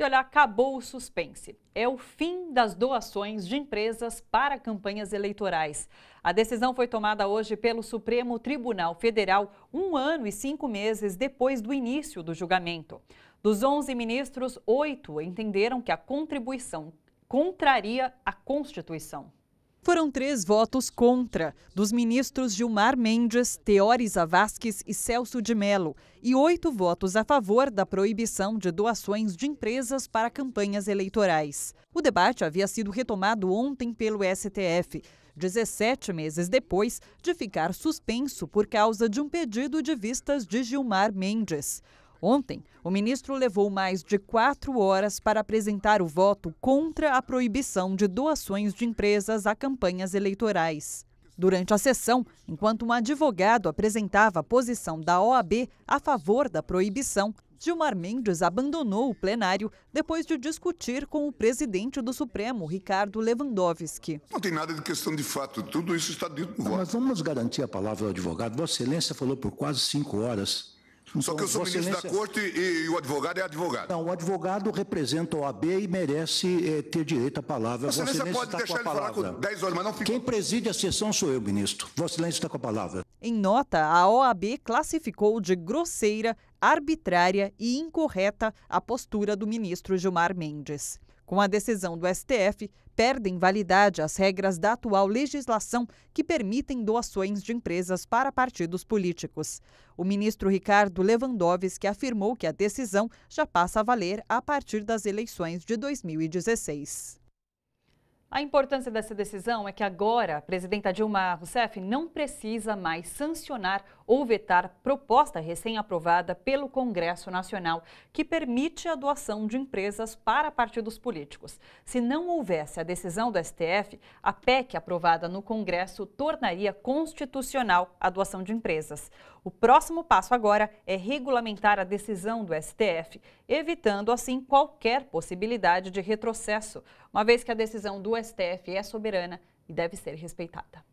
E olha, acabou o suspense. É o fim das doações de empresas para campanhas eleitorais. A decisão foi tomada hoje pelo Supremo Tribunal Federal, um ano e cinco meses depois do início do julgamento. Dos 11 ministros, oito entenderam que a contribuição contraria a Constituição. Foram três votos contra dos ministros Gilmar Mendes, Teóris Avasques e Celso de Mello e oito votos a favor da proibição de doações de empresas para campanhas eleitorais. O debate havia sido retomado ontem pelo STF, 17 meses depois de ficar suspenso por causa de um pedido de vistas de Gilmar Mendes. Ontem, o ministro levou mais de quatro horas para apresentar o voto contra a proibição de doações de empresas a campanhas eleitorais. Durante a sessão, enquanto um advogado apresentava a posição da OAB a favor da proibição, Gilmar Mendes abandonou o plenário depois de discutir com o presidente do Supremo, Ricardo Lewandowski. Não tem nada de questão de fato, tudo isso está dito no voto. Mas vamos garantir a palavra ao advogado. Vossa Excelência falou por quase cinco horas. Então, Só que eu sou ministro da Corte e, e, o advogado é advogado. Não, o advogado representa a OAB e merece eh, ter direito à palavra. Vossa Excelência pode tá deixar a palavra. falar com 10 horas, mas não fica... Quem preside a sessão sou eu, ministro. Vossa Excelência está com a palavra. Em nota, a OAB classificou de grosseira, arbitrária e incorreta a postura do ministro Gilmar Mendes. Com a decisão do STF, perdem validade as regras da atual legislação que permitem doações de empresas para partidos políticos. O ministro Ricardo Lewandowski afirmou que a decisão já passa a valer a partir das eleições de 2016. A importância dessa decisão é que agora a presidenta Dilma Rousseff não precisa mais sancionar ou vetar proposta recém-aprovada pelo Congresso Nacional que permite a doação de empresas para partidos políticos. Se não houvesse a decisão do STF, a PEC aprovada no Congresso tornaria constitucional a doação de empresas. O próximo passo agora é regulamentar a decisão do STF, evitando assim qualquer possibilidade de retrocesso uma vez que a decisão do STF é soberana e deve ser respeitada.